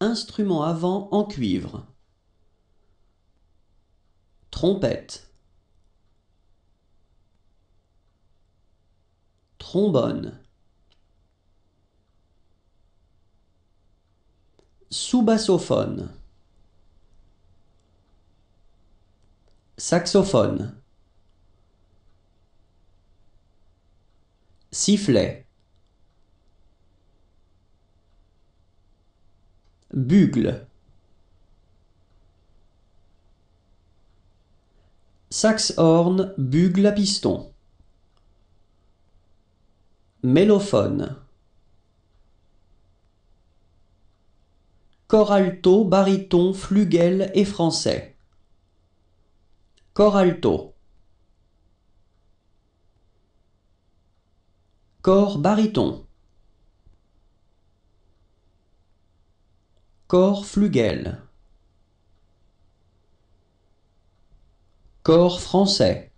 Instrument avant en cuivre. Trompette. Trombone. Sous-bassophone. Saxophone. Sifflet. bugle. Saxhorn bugle à piston. Mélophone. Coralto, alto, baryton, flugel et français. Coralto alto. Cor baryton. Corps flugel. Corps français.